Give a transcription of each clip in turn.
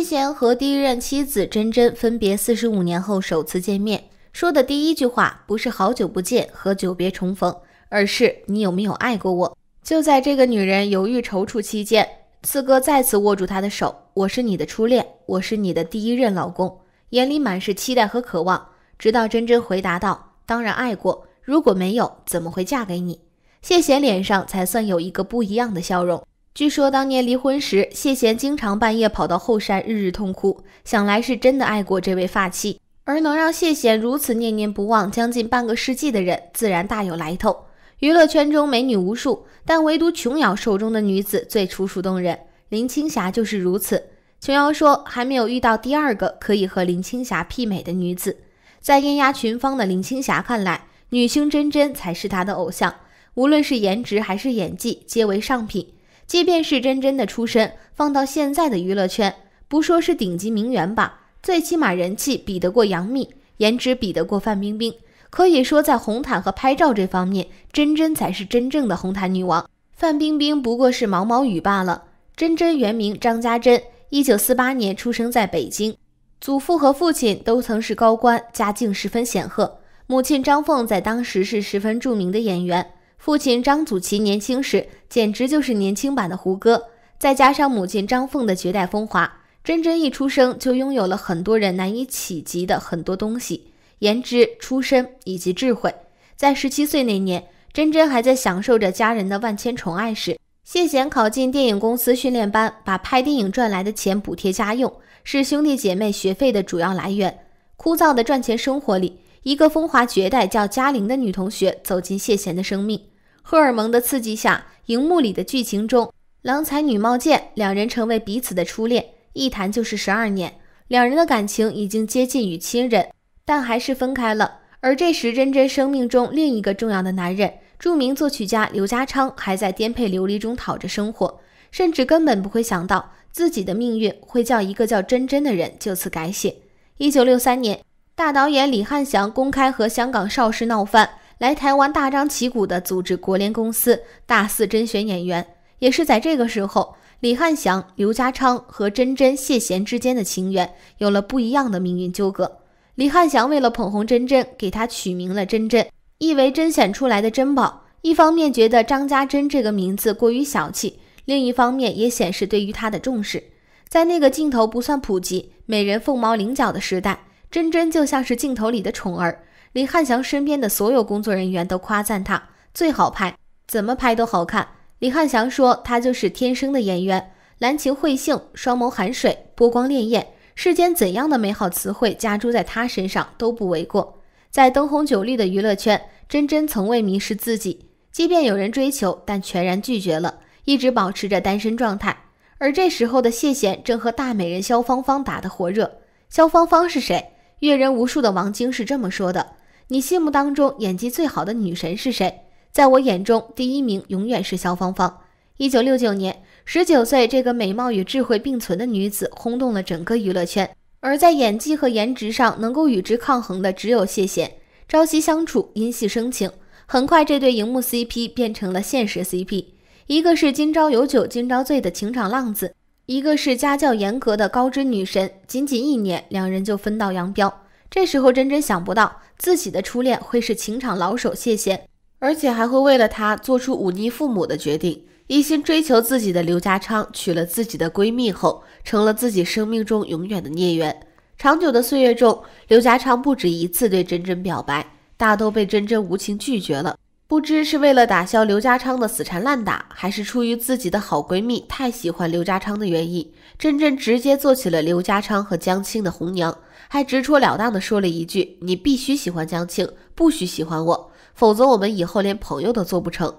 谢贤和第一任妻子珍珍分别四十五年后首次见面，说的第一句话不是“好久不见”和“久别重逢”，而是“你有没有爱过我？”就在这个女人犹豫踌躇期间，四哥再次握住她的手：“我是你的初恋，我是你的第一任老公。”眼里满是期待和渴望。直到珍珍回答道：“当然爱过，如果没有，怎么会嫁给你？”谢贤脸上才算有一个不一样的笑容。据说当年离婚时，谢贤经常半夜跑到后山日日痛哭，想来是真的爱过这位发妻。而能让谢贤如此念念不忘将近半个世纪的人，自然大有来头。娱乐圈中美女无数，但唯独琼瑶手中的女子最楚楚动人。林青霞就是如此。琼瑶说，还没有遇到第二个可以和林青霞媲美的女子。在艳压群芳的林青霞看来，女星真真才是她的偶像，无论是颜值还是演技，皆为上品。即便是真真的出身，放到现在的娱乐圈，不说是顶级名媛吧，最起码人气比得过杨幂，颜值比得过范冰冰，可以说在红毯和拍照这方面，真真才是真正的红毯女王。范冰冰不过是毛毛雨罢了。真真原名张家珍，一九四八年出生在北京，祖父和父亲都曾是高官，家境十分显赫。母亲张凤在当时是十分著名的演员。父亲张祖岐年轻时简直就是年轻版的胡歌，再加上母亲张凤的绝代风华，真真一出生就拥有了很多人难以企及的很多东西：颜值、出身以及智慧。在十七岁那年，珍珍还在享受着家人的万千宠爱时，谢贤考进电影公司训练班，把拍电影赚来的钱补贴家用，是兄弟姐妹学费的主要来源。枯燥的赚钱生活里。一个风华绝代叫嘉玲的女同学走进谢贤的生命，荷尔蒙的刺激下，荧幕里的剧情中，郎才女貌见，两人成为彼此的初恋，一谈就是十二年，两人的感情已经接近与亲人，但还是分开了。而这时，真真生命中另一个重要的男人，著名作曲家刘家昌，还在颠沛流离中讨着生活，甚至根本不会想到自己的命运会叫一个叫真真的人就此改写。一九六三年。大导演李汉祥公开和香港邵氏闹翻，来台湾大张旗鼓的组织国联公司，大肆甄选演员。也是在这个时候，李汉祥、刘家昌和珍珍谢贤之间的情缘有了不一样的命运纠葛。李汉祥为了捧红珍珍，给她取名了“珍珍，意为甄选出来的珍宝。一方面觉得张家珍这个名字过于小气，另一方面也显示对于她的重视。在那个镜头不算普及、美人凤毛麟角的时代。真真就像是镜头里的宠儿，李汉祥身边的所有工作人员都夸赞她最好拍，怎么拍都好看。李汉祥说他就是天生的演员，兰情会性，双眸含水，波光潋滟，世间怎样的美好词汇加诸在他身上都不为过。在灯红酒绿的娱乐圈，真真从未迷失自己，即便有人追求，但全然拒绝了，一直保持着单身状态。而这时候的谢贤正和大美人萧芳芳打得火热。萧芳芳是谁？阅人无数的王晶是这么说的：“你心目当中演技最好的女神是谁？在我眼中，第一名永远是肖芳芳。一九六九年，十九岁，这个美貌与智慧并存的女子轰动了整个娱乐圈。而在演技和颜值上能够与之抗衡的，只有谢贤。朝夕相处，因戏生情，很快这对荧幕 CP 变成了现实 CP。一个是今朝有酒今朝醉的情场浪子。”一个是家教严格的高知女神，仅仅一年，两人就分道扬镳。这时候，珍珍想不到自己的初恋会是情场老手谢贤，而且还会为了他做出忤逆父母的决定，一心追求自己的刘家昌娶了自己的闺蜜后，成了自己生命中永远的孽缘。长久的岁月中，刘家昌不止一次对珍珍表白，大都被珍珍无情拒绝了。不知是为了打消刘家昌的死缠烂打，还是出于自己的好闺蜜太喜欢刘家昌的原因，珍珍直接做起了刘家昌和江青的红娘，还直戳了当的说了一句：“你必须喜欢江青，不许喜欢我，否则我们以后连朋友都做不成。”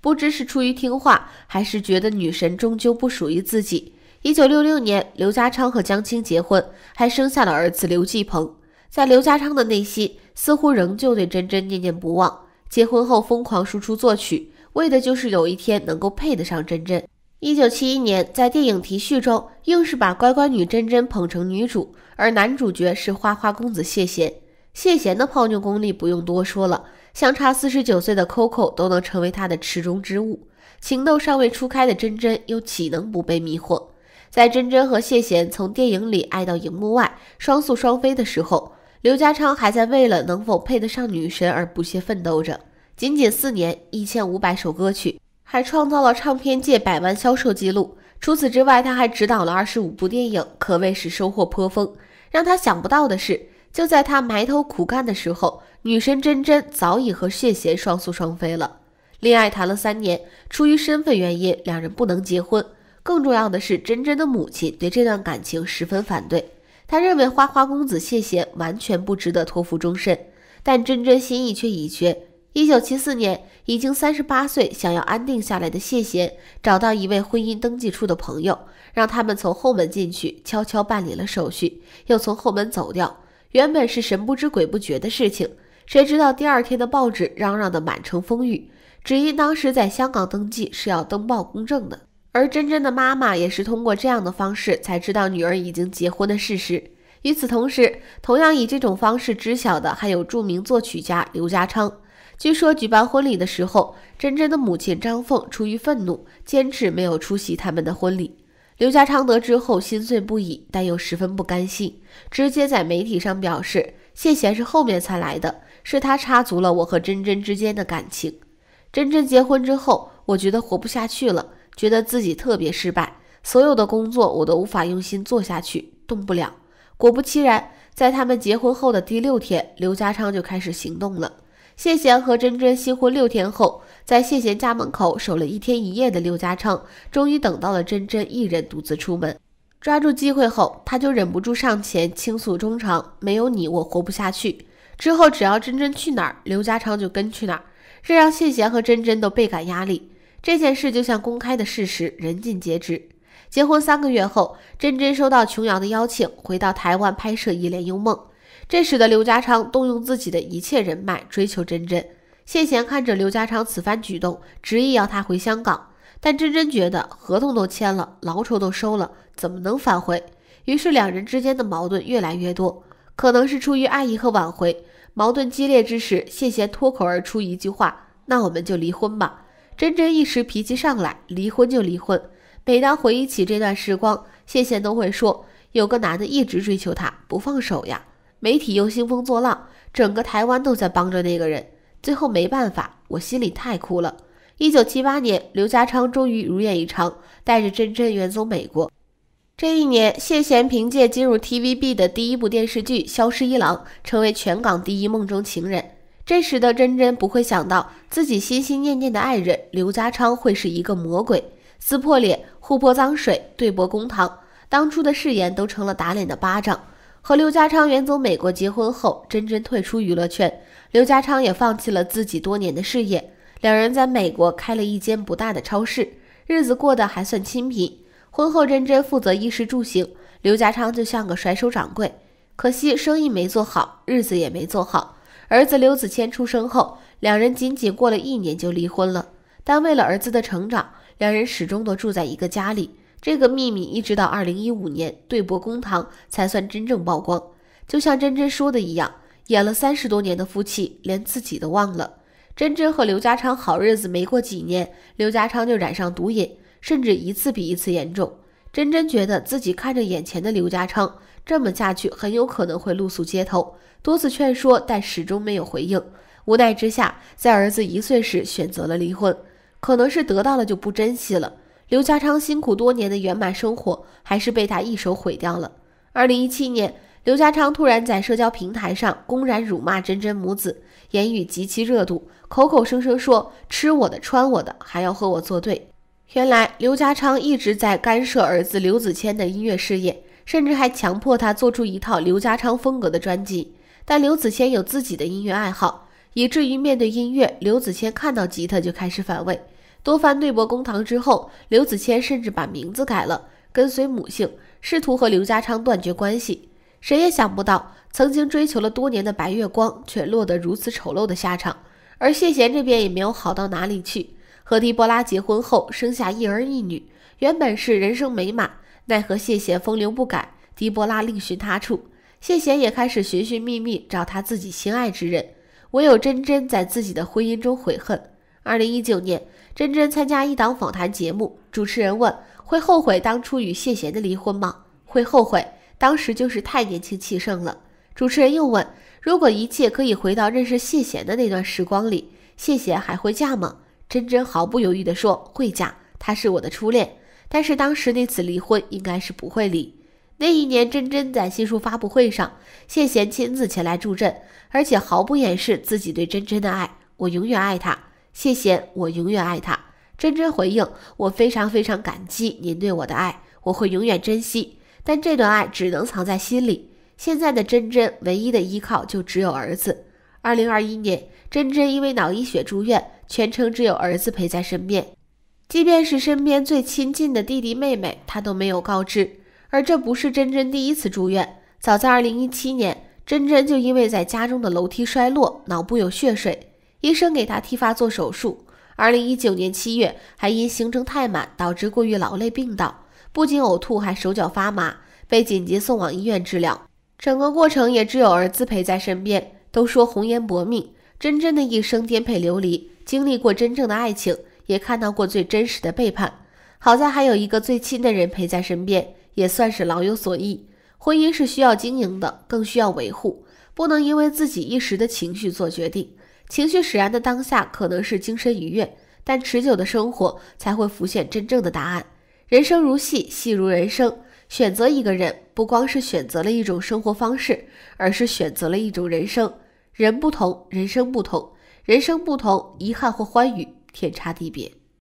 不知是出于听话，还是觉得女神终究不属于自己。一九六六年，刘家昌和江青结婚，还生下了儿子刘继鹏。在刘家昌的内心，似乎仍旧对珍珍念念不忘。结婚后疯狂输出作曲，为的就是有一天能够配得上真真。一九七一年，在电影提序中，硬是把乖乖女真真捧成女主，而男主角是花花公子谢贤。谢贤的泡妞功力不用多说了，相差四十九岁的 Coco 都能成为他的池中之物。情窦尚未初开的真真又岂能不被迷惑？在真真和谢贤从电影里爱到荧幕外，双宿双飞的时候。刘家昌还在为了能否配得上女神而不懈奋斗着。仅仅四年，一千五百首歌曲，还创造了唱片界百万销售记录。除此之外，他还执导了二十五部电影，可谓是收获颇丰。让他想不到的是，就在他埋头苦干的时候，女神真真早已和谢贤双宿双飞了。恋爱谈了三年，出于身份原因，两人不能结婚。更重要的是，真真的母亲对这段感情十分反对。他认为花花公子谢贤完全不值得托付终身，但真真心意却已决。一九七四年，已经三十八岁，想要安定下来的谢贤，找到一位婚姻登记处的朋友，让他们从后门进去，悄悄办理了手续，又从后门走掉。原本是神不知鬼不觉的事情，谁知道第二天的报纸嚷嚷的满城风雨，只因当时在香港登记是要登报公证的。而真真的妈妈也是通过这样的方式才知道女儿已经结婚的事实。与此同时，同样以这种方式知晓的还有著名作曲家刘家昌。据说举办婚礼的时候，真真的母亲张凤出于愤怒，坚持没有出席他们的婚礼。刘家昌得知后心碎不已，但又十分不甘心，直接在媒体上表示：“谢贤是后面才来的，是他插足了我和真真之间的感情。真真结婚之后，我觉得活不下去了。”觉得自己特别失败，所有的工作我都无法用心做下去，动不了。果不其然，在他们结婚后的第六天，刘家昌就开始行动了。谢贤和珍珍新婚六天后，在谢贤家门口守了一天一夜的刘家昌，终于等到了珍珍一人独自出门。抓住机会后，他就忍不住上前倾诉衷肠：“没有你，我活不下去。”之后只要珍珍去哪儿，刘家昌就跟去哪儿，这让谢贤和珍珍都倍感压力。这件事就像公开的事实，人尽皆知。结婚三个月后，珍珍收到琼瑶的邀请，回到台湾拍摄《一帘幽梦》，这使得刘家昌动用自己的一切人脉追求珍珍。谢贤看着刘家昌此番举动，执意要他回香港，但珍珍觉得合同都签了，劳酬都收了，怎么能返回？于是两人之间的矛盾越来越多。可能是出于爱意和挽回，矛盾激烈之时，谢贤脱口而出一句话：“那我们就离婚吧。”真真一时脾气上来，离婚就离婚。每当回忆起这段时光，谢贤都会说：“有个男的一直追求她，不放手呀。媒体又兴风作浪，整个台湾都在帮着那个人。最后没办法，我心里太苦了。”一九七八年，刘家昌终于如愿以偿，带着真真远走美国。这一年，谢贤凭借进入 TVB 的第一部电视剧《消失一郎》，成为全港第一梦中情人。这时的珍珍不会想到，自己心心念念的爱人刘家昌会是一个魔鬼，撕破脸、互泼脏水、对簿公堂，当初的誓言都成了打脸的巴掌。和刘家昌远走美国结婚后，珍珍退出娱乐圈，刘家昌也放弃了自己多年的事业。两人在美国开了一间不大的超市，日子过得还算清贫。婚后，珍珍负责衣食住行，刘家昌就像个甩手掌柜。可惜生意没做好，日子也没做好。儿子刘子谦出生后，两人仅仅过了一年就离婚了。但为了儿子的成长，两人始终都住在一个家里。这个秘密一直到2015年对簿公堂才算真正曝光。就像珍珍说的一样，演了三十多年的夫妻，连自己都忘了。珍珍和刘家昌好日子没过几年，刘家昌就染上毒瘾，甚至一次比一次严重。珍珍觉得自己看着眼前的刘家昌这么下去，很有可能会露宿街头。多次劝说，但始终没有回应。无奈之下，在儿子一岁时选择了离婚。可能是得到了就不珍惜了。刘家昌辛苦多年的圆满生活，还是被他一手毁掉了。二零一七年，刘家昌突然在社交平台上公然辱骂珍珍母子，言语极其热度，口口声声说“吃我的，穿我的，还要和我作对”。原来刘家昌一直在干涉儿子刘子谦的音乐事业，甚至还强迫他做出一套刘家昌风格的专辑。但刘子谦有自己的音乐爱好，以至于面对音乐，刘子谦看到吉他就开始反胃。多番对簿公堂之后，刘子谦甚至把名字改了，跟随母姓，试图和刘家昌断绝关系。谁也想不到，曾经追求了多年的白月光，却落得如此丑陋的下场。而谢贤这边也没有好到哪里去。和狄波拉结婚后，生下一儿一女，原本是人生美满，奈何谢贤风流不改，狄波拉另寻他处，谢贤也开始寻寻觅觅找他自己心爱之人，唯有珍珍在自己的婚姻中悔恨。二零一九年，珍珍参加一档访谈节目，主持人问：“会后悔当初与谢贤的离婚吗？”“会后悔，当时就是太年轻气盛了。”主持人又问：“如果一切可以回到认识谢贤的那段时光里，谢贤还会嫁吗？”珍珍毫不犹豫地说：“会嫁，他是我的初恋。”但是当时那次离婚应该是不会离。那一年，珍珍在新书发布会上，谢贤亲自前来助阵，而且毫不掩饰自己对珍珍的爱：“我永远爱她，谢贤，我永远爱她。”珍珍回应：“我非常非常感激您对我的爱，我会永远珍惜，但这段爱只能藏在心里。现在的珍珍唯一的依靠就只有儿子。二零二一年，珍珍因为脑溢血住院。”全程只有儿子陪在身边，即便是身边最亲近的弟弟妹妹，他都没有告知。而这不是珍珍第一次住院，早在二零一七年，珍珍就因为在家中的楼梯摔落，脑部有血水，医生给她剃发做手术。二零一九年七月，还因行程太满导致过于劳累病倒，不仅呕吐，还手脚发麻，被紧急送往医院治疗。整个过程也只有儿子陪在身边。都说红颜薄命，珍珍的一生颠沛流离。经历过真正的爱情，也看到过最真实的背叛。好在还有一个最亲的人陪在身边，也算是老有所依。婚姻是需要经营的，更需要维护，不能因为自己一时的情绪做决定。情绪使然的当下可能是精神愉悦，但持久的生活才会浮现真正的答案。人生如戏，戏如人生。选择一个人，不光是选择了一种生活方式，而是选择了一种人生。人不同，人生不同。人生不同，遗憾或欢愉，天差地别。